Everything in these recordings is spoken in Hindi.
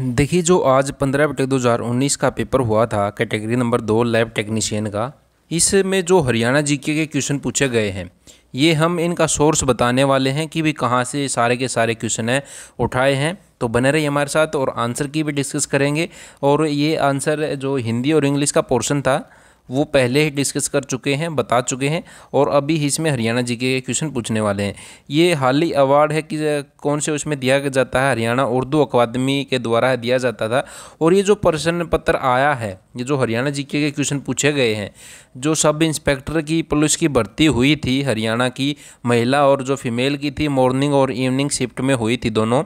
देखिए जो आज पंद्रह बटे दो हज़ार उन्नीस का पेपर हुआ था कैटेगरी नंबर दो लैब टेक्नीशियन का इसमें जो हरियाणा जीके के क्वेश्चन पूछे गए हैं ये हम इनका सोर्स बताने वाले हैं कि भी कहाँ से सारे के सारे क्वेश्चन हैं उठाए हैं तो बने रहिए हमारे साथ और आंसर की भी डिस्कस करेंगे और ये आंसर जो हिंदी और इंग्लिश का पोर्शन था वो पहले ही डिस्कस कर चुके हैं बता चुके हैं और अभी ही इसमें हरियाणा जी के क्वेश्चन पूछने वाले हैं ये हाल ही अवार्ड है कि कौन से उसमें दिया जाता है हरियाणा उर्दू अकादमी के द्वारा दिया जाता था और ये जो प्रश्न पत्र आया है ये जो हरियाणा जी के क्वेश्चन पूछे गए हैं जो सब इंस्पेक्टर की पुलिस की भर्ती हुई थी हरियाणा की महिला और जो फीमेल की थी मॉर्निंग और इवनिंग शिफ्ट में हुई थी दोनों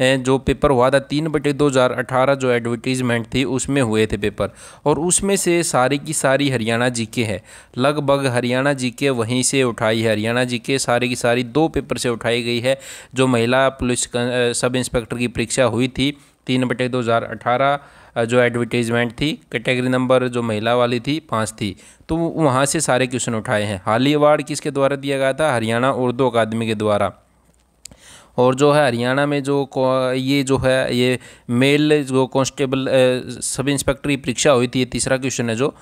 जो पेपर हुआ था तीन बटे दो हज़ार अठारह जो एडवर्टीज़मेंट थी उसमें हुए थे पेपर और उसमें से सारी की सारी हरियाणा जी के है लगभग हरियाणा जी के वहीं से उठाई है हरियाणा जी के सारी की सारी दो पेपर से उठाई गई है जो महिला पुलिस सब इंस्पेक्टर की परीक्षा हुई थी तीन बटे दो हज़ार अठारह जो एडवर्टीज़मेंट थी कैटेगरी नंबर जो महिला वाली थी पाँच थी तो वहाँ से सारे क्वेश्चन उठाए हैं हाल ही अवार्ड किसके द्वारा दिया गया था हरियाणा उर्दू अकादमी के द्वारा और जो है हरियाणा में जो ये जो है ये मेल जो कांस्टेबल सब इंस्पेक्टर की परीक्षा हुई थी ये तीसरा क्वेश्चन है जो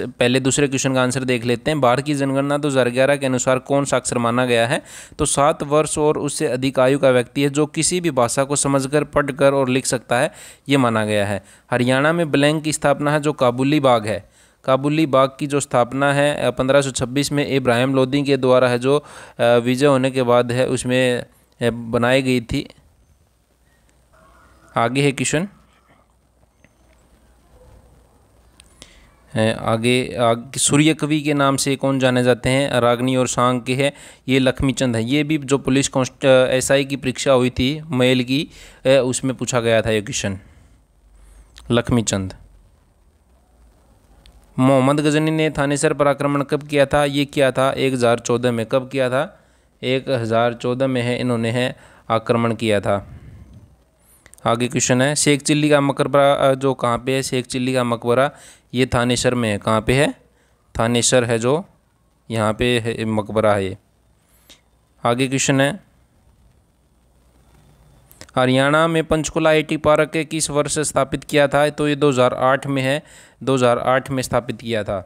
पहले दूसरे क्वेश्चन का आंसर देख लेते हैं भारत की जनगणना तो दो हज़ार ग्यारह के अनुसार कौन सा अक्षर माना गया है तो सात वर्ष और उससे अधिक आयु का व्यक्ति है जो किसी भी भाषा को समझकर पढ़कर और लिख सकता है ये माना गया है हरियाणा में ब्लैंक की स्थापना है जो काबुली बाग है काबुली बाग की जो स्थापना है पंद्रह में इब्राहिम लोदी के द्वारा है जो विजय होने के बाद है उसमें बनाई गई थी आगे है क्वेश्चन आगे आग, सूर्य कवि के नाम से कौन जाने जाते हैं रागनी और सांग के है ये लक्ष्मी चंद है ये भी जो पुलिस कॉन्स्ट एस की परीक्षा हुई थी मेल की उसमें पूछा गया था ये क्वेश्चन लक्ष्मी चंद मोहम्मद गजनी ने थानेसर पर आक्रमण कब किया था ये किया था एक हज़ार चौदह में कब किया था एक हज़ार चौदह में है इन्होंने है आक्रमण किया था आगे क्वेश्चन है शेख चिल्ली का मकबरा जो कहाँ पे है शेख चिल्ली का मकबरा ये थानेसर में है कहाँ पे है थानेसर है जो यहाँ पे है मकबरा है ये आगे क्वेश्चन है हरियाणा में पंचकुला आईटी पार्क किस वर्ष स्थापित किया था तो ये 2008 में है 2008 में स्थापित किया था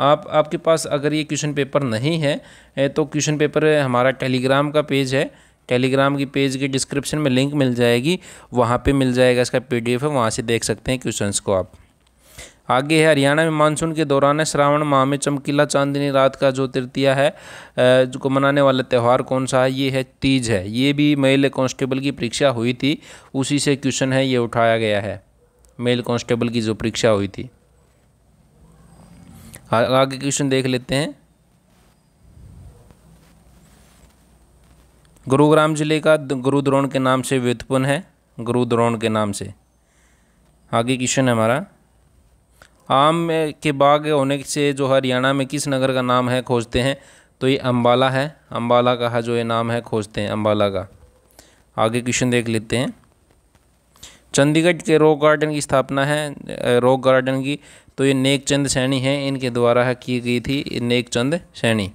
आप आपके पास अगर ये क्वेश्चन पेपर नहीं है तो क्वेश्चन पेपर हमारा टेलीग्राम का पेज है टेलीग्राम की पेज की डिस्क्रिप्शन में लिंक मिल जाएगी वहाँ पे मिल जाएगा इसका पीडीएफ है वहाँ से देख सकते हैं क्वेश्चंस को आप आगे है हरियाणा में मानसून के दौरान श्रावण माह में चमकीला चांदनी रात का जो तृतीया है जो मनाने वाला त्यौहार कौन सा है ये है तीज है ये भी मेल कॉन्स्टेबल की परीक्षा हुई थी उसी से क्वेश्चन है ये उठाया गया है मेल कॉन्स्टेबल की जो परीक्षा हुई थी हाँ, आगे क्वेश्चन देख लेते हैं गुरुग्राम जिले का गुरुद्रोण के नाम से व्युत्पन्न है गुरुद्रोण के नाम से आगे क्वेश्चन है हमारा आम के बाग होने से जो हरियाणा में किस नगर का नाम है खोजते हैं तो ये अम्बाला है अम्बाला का जो ये नाम है खोजते हैं अम्बाला का आगे क्वेश्चन देख लेते हैं चंडीगढ़ के रॉक गार्डन की स्थापना है रॉक गार्डन की तो ये नेकचंद सैनी हैं इनके द्वारा की गई थी नेकचंद सैनी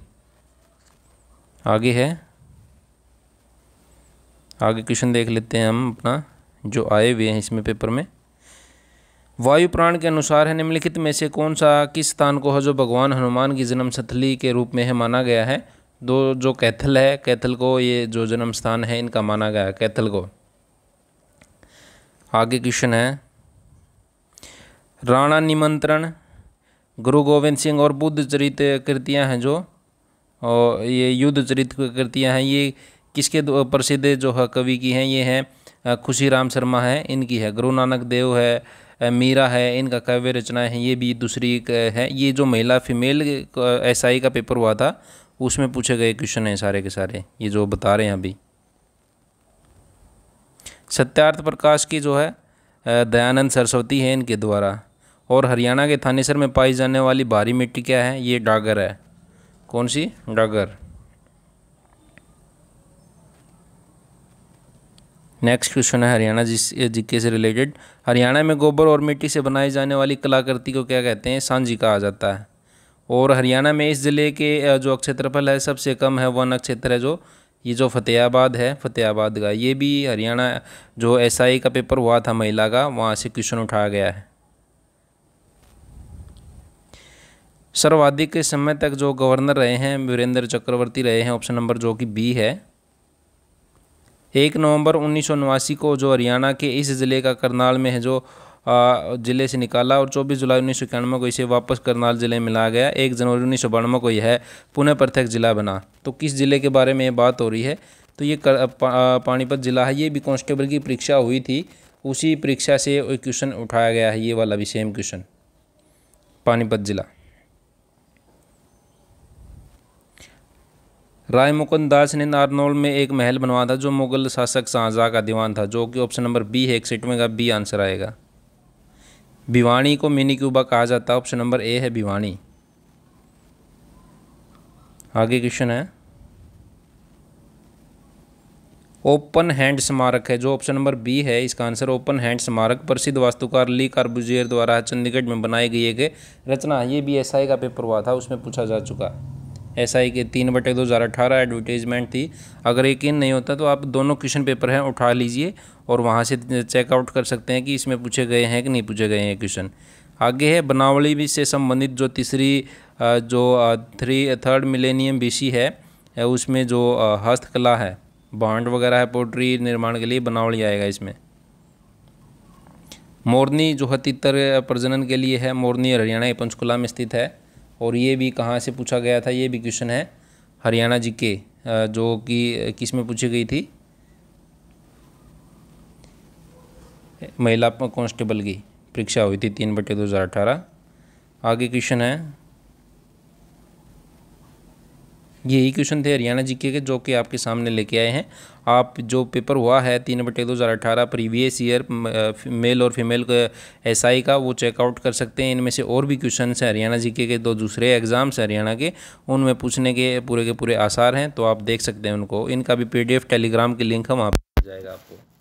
आगे है आगे क्वेश्चन देख लेते हैं हम अपना जो आए हुए हैं इसमें पेपर में वायु प्राण के अनुसार है निम्नलिखित में से कौन सा किस स्थान को है जो भगवान हनुमान की जन्म स्थली के रूप में है माना गया है दो जो कैथल है कैथल को ये जो जन्म स्थान है इनका माना गया है कैथल को आगे क्वेश्चन है राणा निमंत्रण गुरु गोविंद सिंह और बुद्ध चरित कृतियाँ हैं जो और ये युद्ध चरित कृतियाँ हैं ये किसके प्रसिद्ध जो है कवि की हैं ये हैं खुशी राम शर्मा है इनकी है गुरु नानक देव है मीरा है इनका काव्य रचना है ये भी दूसरी है ये जो महिला फीमेल एस का पेपर हुआ था उसमें पूछे गए क्वेश्चन हैं सारे के सारे ये जो बता रहे हैं अभी सत्यार्थ प्रकाश की जो है दयानंद सरस्वती है इनके द्वारा और हरियाणा के थानेसर में पाई जाने वाली भारी मिट्टी क्या है ये डागर है कौन सी डागर नेक्स्ट क्वेश्चन है हरियाणा जिस जिक्के से रिलेटेड हरियाणा में गोबर और मिट्टी से बनाई जाने वाली कलाकृति को क्या कहते हैं सांझी कहा जाता है और हरियाणा में इस ज़िले के जो क्षेत्रफल है सबसे कम है वन क्षेत्र है जो ये जो फतेहाबाद है फतेहाबाद का ये भी हरियाणा जो एसआई का पेपर हुआ था महिला का वहाँ से क्वेश्चन उठाया गया है सर्वाधिक के समय तक जो गवर्नर रहे हैं वीरेंद्र चक्रवर्ती रहे हैं ऑप्शन नंबर जो कि बी है एक नवंबर उन्नीस को जो हरियाणा के इस ज़िले का करनाल में है जो ज़िले से निकाला और 24 जुलाई उन्नीस को इसे वापस करनाल ज़िले में लाया गया एक जनवरी उन्नीस को यह पुनः पृथक ज़िला बना तो किस ज़िले के बारे में ये बात हो रही है तो ये पा, पानीपत ज़िला है ये भी कांस्टेबल की परीक्षा हुई थी उसी परीक्षा से क्वेश्चन उठाया गया है ये वाला भी सेम क्वेश्चन पानीपत ज़िला राय मुकुंद दास ने नारनौल में एक महल बनवाया था जो मुगल शासक शाहजहाँ का दीवान था जो कि ऑप्शन नंबर बी है एक सीटवें का बी आंसर आएगा भिवाणी को मिनी क्यूबा कहा जाता है ऑप्शन नंबर ए है भिवाणी आगे क्वेश्चन है ओपन हैंड स्मारक है जो ऑप्शन नंबर बी है इसका आंसर ओपन हैंड स्मारक प्रसिद्ध वास्तुकार ली कार्बुजियर द्वारा चंडीगढ़ में बनाई गई एक रचना ये भी एस का पेपर हुआ था उसमें पूछा जा चुका है एस आई के तीन बटे दो हज़ार अठारह एडवर्टीजमेंट थी अगर यकीन नहीं होता तो आप दोनों क्वेश्चन पेपर हैं उठा लीजिए और वहाँ से चेकआउट कर सकते हैं कि इसमें पूछे गए हैं कि नहीं पूछे गए हैं क्वेश्चन आगे है बनावली भी से संबंधित जो तीसरी जो थ्री थर्ड मिलेनियम बी है उसमें जो हस्तकला है बांड वगैरह है पोल्ट्री निर्माण के लिए बनावली आएगा इसमें मोरनी जो है तितर प्रजनन के लिए है मोरनी हरियाणा के पंचकुला में स्थित है और ये भी कहाँ से पूछा गया था ये भी क्वेश्चन है हरियाणा जी के जो कि किस में पूछी गई थी महिला कांस्टेबल की परीक्षा हुई थी तीन बटे दो हज़ार अठारह आगे क्वेश्चन है ये ही क्वेश्चन थे हरियाणा जीके के जो कि आपके सामने लेके आए हैं आप जो पेपर हुआ है तीन बटे दो हज़ार अठारह प्रीवियस ईयर मेल और फीमेल एस आई का वो चेकआउट कर सकते हैं इनमें से और भी क्वेश्चन हैं हरियाणा जीके के दो दूसरे एग्ज़ाम्स हरियाणा के उनमें पूछने के पूरे के पूरे आसार हैं तो आप देख सकते हैं उनको इनका भी पी टेलीग्राम के लिंक हम वहाँ पर जाएगा आपको